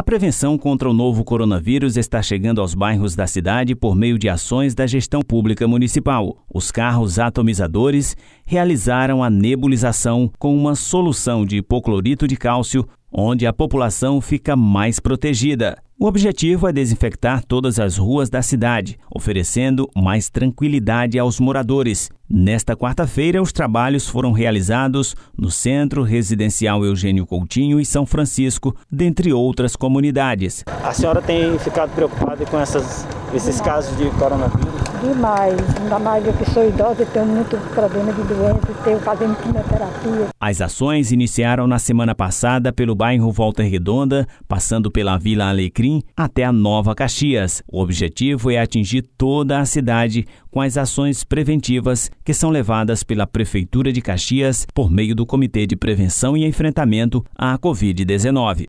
A prevenção contra o novo coronavírus está chegando aos bairros da cidade por meio de ações da gestão pública municipal. Os carros atomizadores realizaram a nebulização com uma solução de hipoclorito de cálcio, onde a população fica mais protegida. O objetivo é desinfectar todas as ruas da cidade, oferecendo mais tranquilidade aos moradores. Nesta quarta-feira, os trabalhos foram realizados no Centro Residencial Eugênio Coutinho e São Francisco, dentre outras comunidades. A senhora tem ficado preocupada com essas, esses casos de coronavírus? demais. Ainda mais eu que sou idosa e tenho muito problema de doença, tenho fazendo quimioterapia. As ações iniciaram na semana passada pelo bairro Volta Redonda, passando pela Vila Alecrim até a Nova Caxias. O objetivo é atingir toda a cidade com as ações preventivas que são levadas pela Prefeitura de Caxias por meio do Comitê de Prevenção e Enfrentamento à Covid-19.